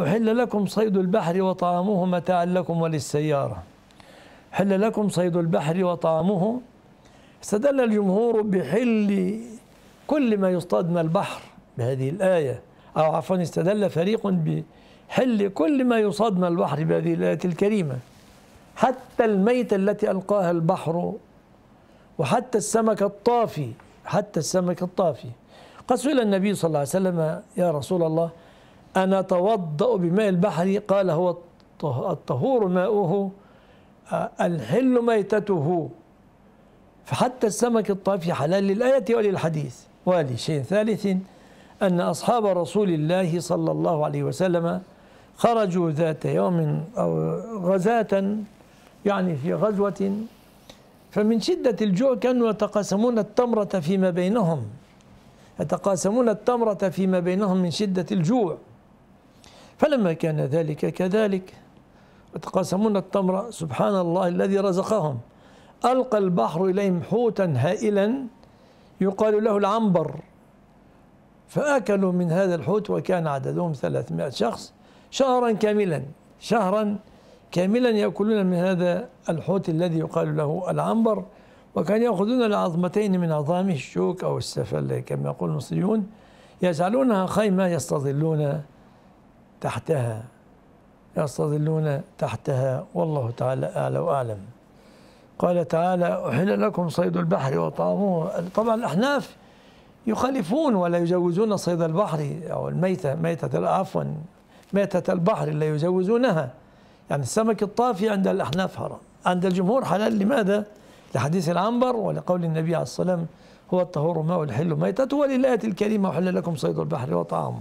أحل لكم صيد البحر وطعامه متاعا لكم وللسيارة حل لكم صيد البحر وطعامه استدل الجمهور بحل كل ما يصطاد من البحر بهذه الآية أو عفوا استدل فريق بحل كل ما يصاد من البحر بهذه الآية الكريمة حتى الميت التي ألقاها البحر وحتى السمك الطافي حتى السمك الطافي قد سئل النبي صلى الله عليه وسلم يا رسول الله أنا أتوضأ بماء البحر قال هو الطهور ماؤه آه، الحل ميتته فحتى السمك الطافي حلال للآية وللحديث ولشيء ثالث أن أصحاب رسول الله صلى الله عليه وسلم خرجوا ذات يوم أو غزاة يعني في غزوة فمن شدة الجوع كانوا يتقاسمون التمرة فيما بينهم يتقاسمون التمرة فيما بينهم من شدة الجوع فلما كان ذلك كذلك يتقاسمون التمر سبحان الله الذي رزقهم ألقى البحر إليهم حوتا هائلا يقال له العنبر فأكلوا من هذا الحوت وكان عددهم 300 شخص شهرا كاملا شهرا كاملا يأكلون من هذا الحوت الذي يقال له العنبر وكان يأخذون العظمتين من عظام الشوك أو السفل كما يقول المصريون يجعلونها خيمة يستظلون تحتها يستظلون تحتها والله تعالى أعلى وأعلم قال تعالى أحل لكم صيد البحر وطعامه طبعا الأحناف يخالفون ولا يجوزون صيد البحر أو الميتة ميتة عفوا ميتة البحر لا يجوزونها يعني السمك الطافي عند الأحناف حرام عند الجمهور حلال لماذا؟ لحديث العنبر ولقول النبي عليه الصلاة والسلام هو الطهور ماء الحل ميتته وللآية الكريمة أحل لكم صيد البحر وطعامه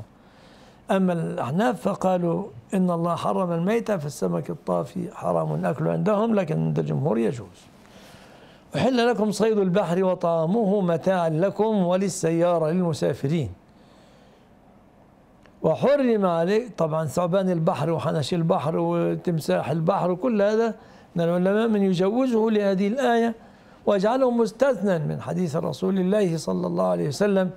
أما الأحناف فقالوا إن الله حرم الميتة فالسمك الطافي حرام أكله عندهم لكن عند الجمهور يجوز أحل لكم صيد البحر وطعامه متاعا لكم وللسيارة للمسافرين وحرم عليه طبعا ثعبان البحر وحنش البحر وتمساح البحر وكل هذا من العلماء من يجوزه لهذه الآية ويجعله مستثنى من حديث رسول الله صلى الله عليه وسلم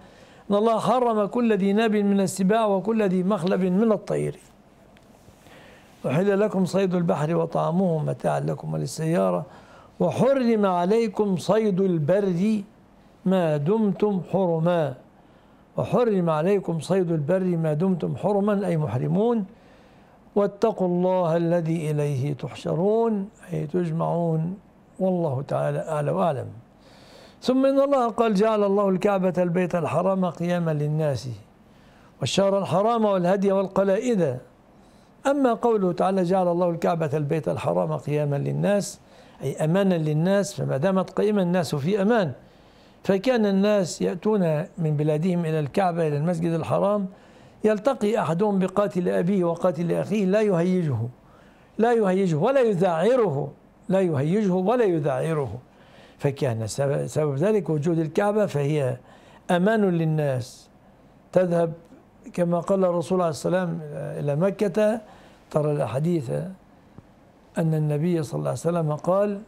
أن الله حرم كل ذي ناب من السباع وكل ذي مخلب من الطير أحل لكم صيد البحر وطعامه متاعا لكم وللسيارة وحرم عليكم صيد البر ما دمتم حرما وحرم عليكم صيد البر ما دمتم حرما أي محرمون واتقوا الله الذي إليه تحشرون أي تجمعون والله تعالى أعلى وأعلم ثم إن الله قال جعل الله الكعبة البيت الحرام قياما للناس والشهر الحرام والهدي والقلائد أما قوله تعالى جعل الله الكعبة البيت الحرام قياما للناس أي أمانا للناس فما دامت قائمة الناس في أمان فكان الناس يأتون من بلادهم إلى الكعبة إلى المسجد الحرام يلتقي أحدهم بقاتل أبيه وقاتل أخيه لا يهيجه لا يهيجه ولا يذعره لا يهيجه ولا يذعره فكان سبب ذلك وجود الكعبة فهي أمان للناس تذهب كما قال الرسول عليه السلام آه، إلى مكة ترى الأحاديث أن النبي صلى الله عليه وسلم قال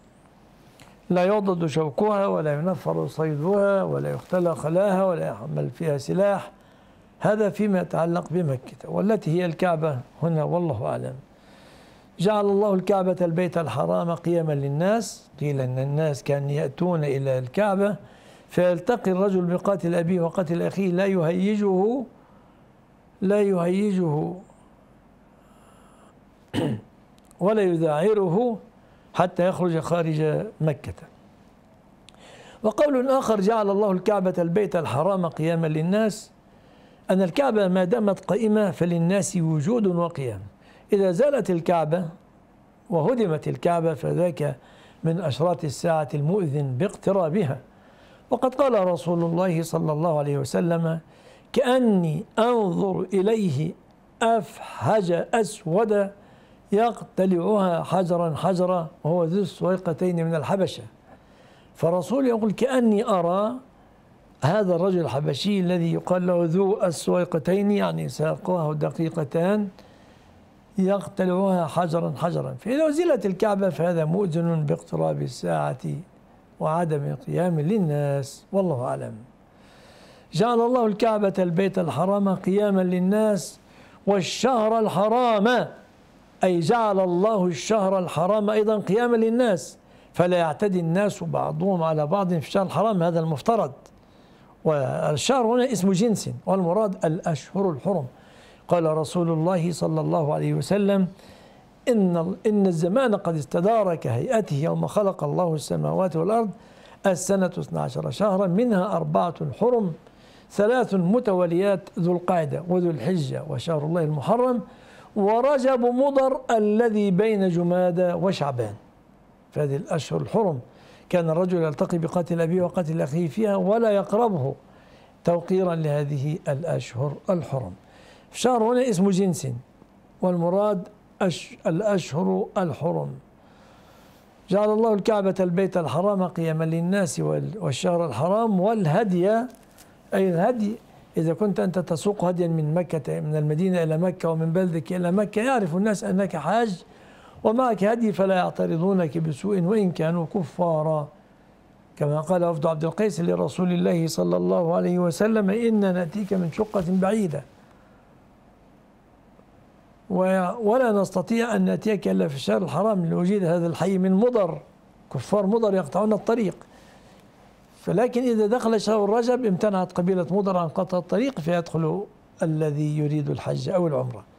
لا يعضد شوكها ولا ينفر صيدها ولا يختلى خلاها ولا يحمل فيها سلاح هذا فيما يتعلق بمكة والتي هي الكعبة هنا والله أعلم جعل الله الكعبة البيت الحرام قياما للناس قيل أن الناس كان يأتون إلى الكعبة فيلتقي الرجل بقاتل أبيه وقتل أخيه لا يهيجه لا يهيجه ولا يذعره حتى يخرج خارج مكة وقول آخر جعل الله الكعبة البيت الحرام قياما للناس أن الكعبة ما دامت قائمة فللناس وجود وقيام إذا زالت الكعبة وهدمت الكعبة فذاك من أشراط الساعة المؤذن باقترابها وقد قال رسول الله صلى الله عليه وسلم كأني أنظر إليه أفحج أسود يقتلعها حجرا حجرا وهو ذو السويقتين من الحبشة فالرسول يقول كأني أرى هذا الرجل الحبشي الذي يقال له ذو السويقتين يعني ساقاه دقيقتان يقتلعها حجرا حجرا فإذا أزلت الكعبة فهذا مؤذن باقتراب الساعة وعدم قيام للناس والله أعلم جعل الله الكعبة البيت الحرام قياما للناس والشهر الحرام أي جعل الله الشهر الحرام أيضا قياما للناس فلا يعتدي الناس بعضهم على بعض في الشهر الحرام هذا المفترض والشهر هنا اسم جنس والمراد الأشهر الحرم قال رسول الله صلى الله عليه وسلم إن, إن الزمان قد استدار كهيئته يوم خلق الله السماوات والأرض السنة 12 شهرا منها أربعة حرم ثلاث متوليات ذو القعدة وذو الحجة وشهر الله المحرم ورجب مضر الذي بين جمادى وشعبان فهذه الأشهر الحرم كان الرجل يلتقي بقتل أبيه وقتل أخيه فيها ولا يقربه توقيرا لهذه الأشهر الحرم شهر هنا اسم جنس والمراد الأشهر الحرم جعل الله الكعبة البيت الحرام قياما للناس والشهر الحرام والهدي أي الهدي إذا كنت أنت تسوق هديا من مكة من المدينة إلى مكة ومن بلدك إلى مكة يعرف الناس أنك حاج ومعك هدي فلا يعترضونك بسوء وإن كانوا كفارا كما قال وفد عبد القيس لرسول الله صلى الله عليه وسلم إن نأتيك من شقة بعيدة ولا نستطيع أن نأتيك إلا في الشهر الحرام لوجود هذا الحي من مضر كفار مضر يقطعون الطريق فلكن إذا دخل شهر رجب امتنعت قبيلة مضر عن قطع الطريق فيدخل الذي يريد الحج أو العمرة